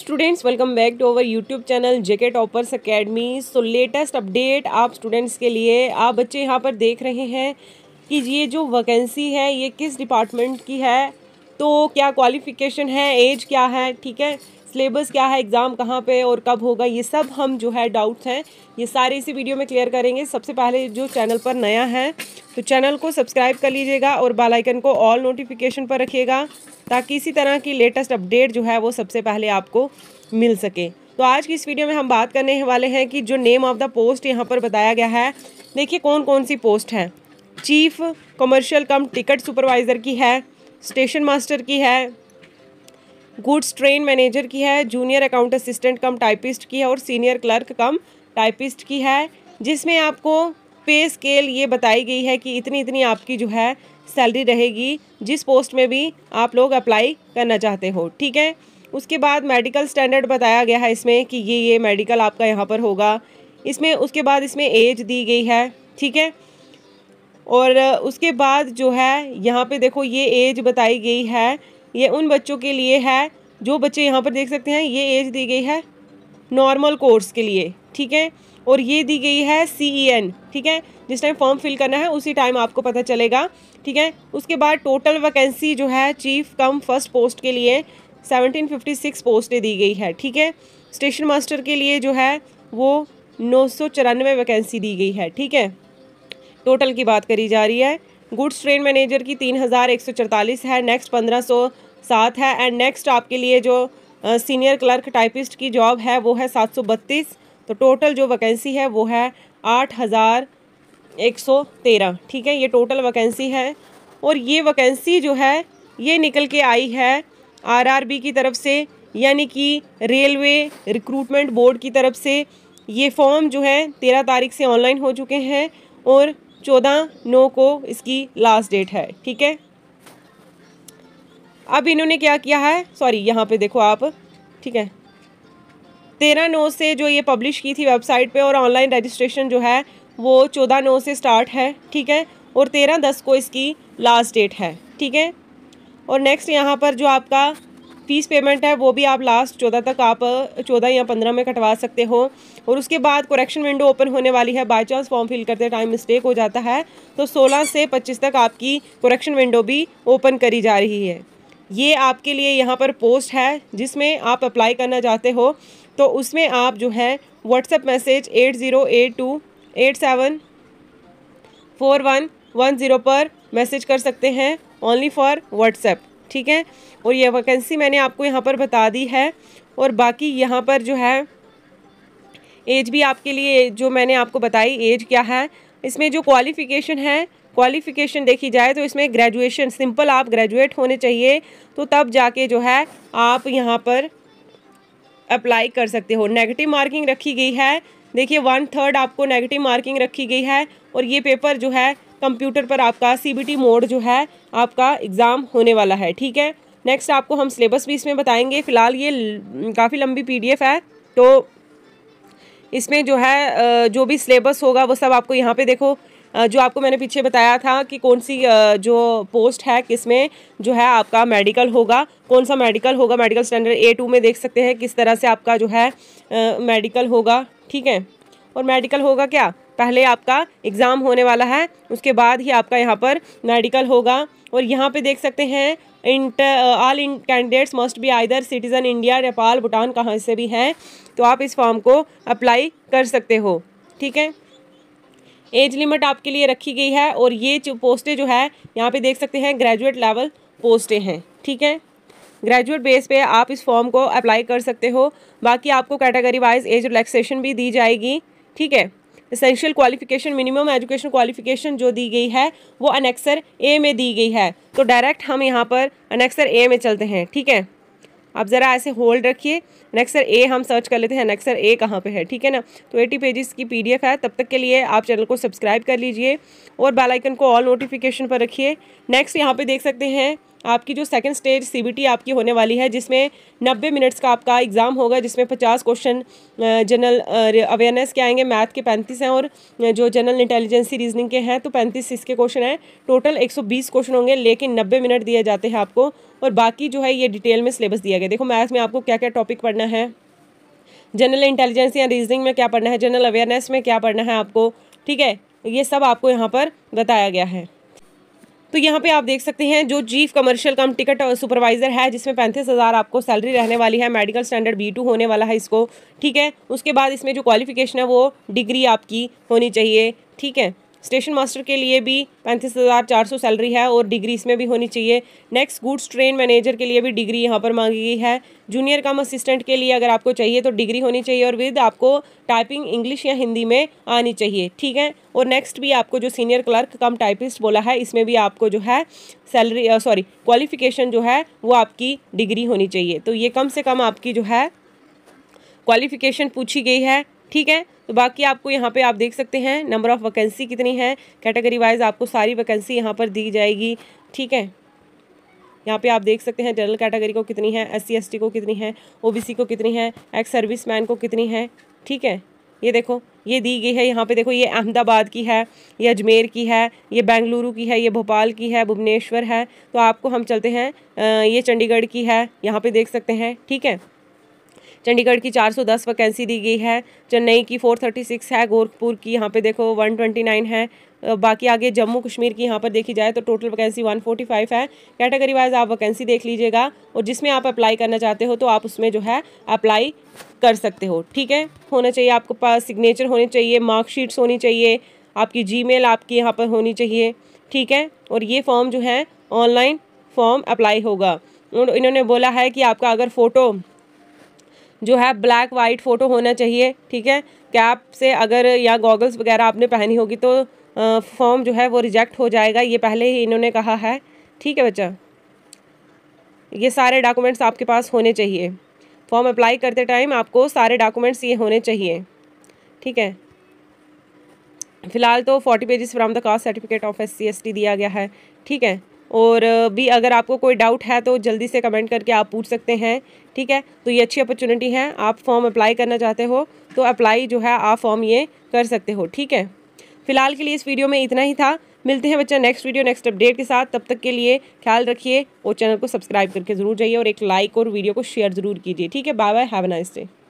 students welcome back to our YouTube channel JK Toppers Academy so latest update आप students के लिए आप बच्चे यहाँ पर देख रहे हैं कि ये जो वैकेंसी है ये किस डिपार्टमेंट की है तो क्या क्वालिफिकेशन है एज क्या है ठीक है सिलेबस क्या है एग्ज़ाम कहाँ पे और कब होगा ये सब हम जो है डाउट्स हैं ये सारे इसी वीडियो में क्लियर करेंगे सबसे पहले जो चैनल पर नया है तो चैनल को सब्सक्राइब कर लीजिएगा और बेल आइकन को ऑल नोटिफिकेशन पर रखिएगा ताकि इसी तरह की लेटेस्ट अपडेट जो है वो सबसे पहले आपको मिल सके तो आज की इस वीडियो में हम बात करने वाले हैं कि जो नेम ऑफ़ द पोस्ट यहाँ पर बताया गया है देखिए कौन कौन सी पोस्ट है chief commercial cum ticket supervisor की है स्टेशन मास्टर की है गुड्स ट्रेन मैनेजर की है junior account assistant cum typist की है और सीनियर क्लर्क कम टाइपिस्ट की है जिसमें आपको पे स्केल ये बताई गई है कि इतनी इतनी आपकी जो है सैलरी रहेगी जिस पोस्ट में भी आप लोग अप्लाई करना चाहते हो ठीक है उसके बाद मेडिकल स्टैंडर्ड बताया गया है इसमें कि ये ये मेडिकल आपका यहाँ पर होगा इसमें उसके बाद इसमें एज दी गई है ठीक है और उसके बाद जो है यहाँ पे देखो ये एज बताई गई है ये उन बच्चों के लिए है जो बच्चे यहाँ पर देख सकते हैं ये एज दी गई है नॉर्मल कोर्स के लिए ठीक है और ये दी गई है सी ई एन ठीक है जिस टाइम फॉर्म फिल करना है उसी टाइम आपको पता चलेगा ठीक है उसके बाद टोटल वैकेंसी जो है चीफ कम फर्स्ट पोस्ट के लिए सेवनटीन फिफ्टी सिक्स पोस्टें दी गई है ठीक है स्टेशन मास्टर के लिए जो है वो नौ सौ चौरानवे वैकेंसी दी गई है ठीक है टोटल की बात करी जा रही है गुड्स ट्रेन मैनेजर की तीन हज़ार एक सौ चौतालीस है नेक्स्ट पंद्रह सौ सात है एंड नेक्स्ट आपके लिए जो सीनियर क्लर्क टाइपिस्ट की जॉब है वो है सात सौ बत्तीस तो टोटल जो वैकेंसी है वो है आठ हज़ार एक सौ तेरह ठीक है ये टोटल वैकेंसी है और ये वैकेंसी जो है ये निकल के आई है बी की तरफ से यानी कि रेलवे रिक्रूटमेंट बोर्ड की तरफ से ये फॉर्म जो है तेरह तारीख से ऑनलाइन हो चुके हैं और चौदह नौ को इसकी लास्ट डेट है ठीक है अब इन्होंने क्या किया है सॉरी यहाँ पे देखो आप ठीक है तेरह नौ से जो ये पब्लिश की थी वेबसाइट पे और ऑनलाइन रजिस्ट्रेशन जो है वो चौदह नौ से स्टार्ट है ठीक है और तेरह दस को इसकी लास्ट डेट है ठीक है और नेक्स्ट यहाँ पर जो आपका फीस पेमेंट है वो भी आप लास्ट चौदह तक आप चौदह या पंद्रह में कटवा सकते हो और उसके बाद कुरेक्शन विंडो ओपन होने वाली है बाई चांस फॉर्म फिल करते टाइम मिस्टेक हो जाता है तो सोलह से पच्चीस तक आपकी कुरेक्शन विंडो भी ओपन करी जा रही है ये आपके लिए यहाँ पर पोस्ट है जिसमें आप अप्लाई करना चाहते हो तो उसमें आप जो है WhatsApp message eight zero eight two eight seven four one one zero पर मैसेज कर सकते हैं ओनली फॉर व्हाट्सएप ठीक है और ये वैकेंसी मैंने आपको यहाँ पर बता दी है और बाकी यहाँ पर जो है एज भी आपके लिए जो मैंने आपको बताई एज क्या है इसमें जो क्वालिफ़िकेशन है क्वालिफ़िकेशन देखी जाए तो इसमें ग्रेजुएशन सिंपल आप ग्रेजुएट होने चाहिए तो तब जाके जो है आप यहाँ पर अप्लाई कर सकते हो नेगेटिव मार्किंग रखी गई है देखिए वन थर्ड आपको नेगेटिव मार्किंग रखी गई है और ये पेपर जो है कंप्यूटर पर आपका सी मोड जो है आपका एग्ज़ाम होने वाला है ठीक है नेक्स्ट आपको हम सिलेबस भी इसमें बताएंगे फ़िलहाल ये काफ़ी लंबी पीडीएफ है तो इसमें जो है जो भी सिलेबस होगा वो सब आपको यहाँ पे देखो जो आपको मैंने पीछे बताया था कि कौन सी जो पोस्ट है किस में जो है आपका मेडिकल होगा कौन सा मेडिकल होगा मेडिकल स्टैंडर्ड ए टू में देख सकते हैं किस तरह से आपका जो है मेडिकल होगा ठीक है और मेडिकल होगा क्या पहले आपका एग्ज़ाम होने वाला है उसके बाद ही आपका यहाँ पर मेडिकल होगा और यहाँ पे देख सकते हैं inter all in candidates must be either citizen India Nepal Bhutan कहाँ से भी हैं तो आप इस फॉर्म को अप्लाई कर सकते हो ठीक है एज लिमिट आपके लिए रखी गई है और ये जो पोस्टें जो है यहाँ पे देख सकते हैं ग्रेजुएट लेवल पोस्टें हैं ठीक है ग्रेजुएट बेस पे आप इस फॉर्म को अप्लाई कर सकते हो बाकी आपको कैटेगरी वाइज एज रिलैक्सेशन भी दी जाएगी ठीक है essential qualification minimum education qualification जो दी गई है वो अनेक्सर ए में दी गई है तो डायरेक्ट हम यहाँ पर अनेक्सर ए में चलते हैं ठीक है आप ज़रा ऐसे होल्ड रखिए नेक्सर ए हम सर्च कर लेते हैं नेक्सर ए कहाँ पे है ठीक है ना तो एटी पेजेस की पीडीएफ है तब तक के लिए आप चैनल को सब्सक्राइब कर लीजिए और बेल आइकन को ऑल नोटिफिकेशन पर रखिए नेक्स्ट यहाँ पे देख सकते हैं आपकी जो सेकेंड स्टेज सी आपकी होने वाली है जिसमें नब्बे मिनट्स का आपका एग्ज़ाम होगा जिसमें पचास क्वेश्चन जनरल अवेयरनेस के आएंगे मैथ के पैंतीस हैं और जो जनरल इंटेलिजेंसी रीजनिंग के हैं तो पैंतीस इसके क्वेश्चन हैं टोटल एक सौ बीस क्वेश्चन होंगे लेकिन नब्बे मिनट दिए जाते हैं आपको और बाकी जो है ये डिटेल में सिलेबस दिया गया देखो मैथ में आपको क्या क्या टॉपिक पढ़ना है जनरल इंटेलिजेंस या रीजनिंग में क्या पढ़ना है जनरल अवेयरनेस में क्या पढ़ना है आपको ठीक है ये सब आपको यहाँ पर बताया गया है तो यहाँ पे आप देख सकते हैं जो chief commercial cum ticket supervisor है जिसमें पैंतीस हज़ार आपको सैलरी रहने वाली है मेडिकल स्टैंडर्ड बी टू होने वाला है इसको ठीक है उसके बाद इसमें जो क्वालिफिकेशन है वो डिग्री आपकी होनी चाहिए ठीक है स्टेशन मास्टर के लिए भी पैंतीस हज़ार चार सौ सैलरी है और डिग्री इसमें भी होनी चाहिए नेक्स्ट गुड्स ट्रेन मैनेजर के लिए भी डिग्री यहाँ पर मांगी गई है जूनियर कम असिस्टेंट के लिए अगर आपको चाहिए तो डिग्री होनी चाहिए और विद आपको टाइपिंग इंग्लिश या हिंदी में आनी चाहिए ठीक है और नेक्स्ट भी आपको जो सीनियर क्लर्क कम टाइपिस्ट बोला है इसमें भी आपको जो है सैलरी सॉरी क्वालिफिकेशन जो है वो आपकी डिग्री होनी चाहिए तो ये कम से कम आपकी जो है क्वालिफिकेशन पूछी गई है ठीक है तो बाकी आपको यहाँ पे आप देख सकते हैं नंबर ऑफ़ वैकेंसी कितनी है कैटेगरी वाइज आपको सारी वैकेंसी यहाँ पर दी जाएगी ठीक है यहाँ पे आप देख सकते हैं जनरल कैटेगरी को कितनी है एस सी को कितनी है ओबीसी को कितनी है एक्स सर्विस मैन को कितनी है ठीक है ये देखो ये दी गई है यहाँ पे देखो ये अहमदाबाद की है ये अजमेर की है ये बेंगलुरु की है ये भोपाल की है भुवनेश्वर है तो आपको हम चलते हैं ये चंडीगढ़ की है यहाँ पे देख सकते हैं ठीक है चंडीगढ़ की 410 वैकेंसी दी गई है चेन्नई की 436 है गोरखपुर की यहाँ पे देखो 129 है बाकी आगे जम्मू कश्मीर की यहाँ पर देखी जाए तो टोटल वैकेंसी 145 है कैटेगरी वाइज आप वैकेंसी देख लीजिएगा और जिसमें आप अप्लाई करना चाहते हो तो आप उसमें जो है अप्लाई कर सकते हो ठीक है होना चाहिए आपके पास सिग्नेचर होने चाहिए मार्कशीट्स होनी चाहिए आपकी जी आपकी यहाँ पर होनी चाहिए ठीक है और ये फॉर्म जो है ऑनलाइन फॉर्म अप्लाई होगा और इन्होंने बोला है कि आपका अगर फ़ोटो जो है ब्लैक वाइट फ़ोटो होना चाहिए ठीक है कैप से अगर या गॉगल्स वगैरह आपने पहनी होगी तो फॉर्म जो है वो रिजेक्ट हो जाएगा ये पहले ही इन्होंने कहा है ठीक है बच्चा ये सारे डॉक्यूमेंट्स आपके पास होने चाहिए फॉर्म अप्लाई करते टाइम आपको सारे डॉक्यूमेंट्स ये होने चाहिए ठीक है फिलहाल तो forty pages from the caste certificate of S C दिया गया है ठीक है और भी अगर आपको कोई डाउट है तो जल्दी से कमेंट करके आप पूछ सकते हैं ठीक है तो ये अच्छी अपॉर्चुनिटी है आप फॉर्म अप्लाई करना चाहते हो तो अप्लाई जो है आप फॉर्म ये कर सकते हो ठीक है फिलहाल के लिए इस वीडियो में इतना ही था मिलते हैं बच्चा नेक्स्ट वीडियो नेक्स्ट अपडेट के साथ तब तक के लिए ख्याल रखिए और चैनल को सब्सक्राइब करके जरूर जाइए और एक लाइक और वीडियो को शेयर जरूर कीजिए ठीक है bye bye have nice day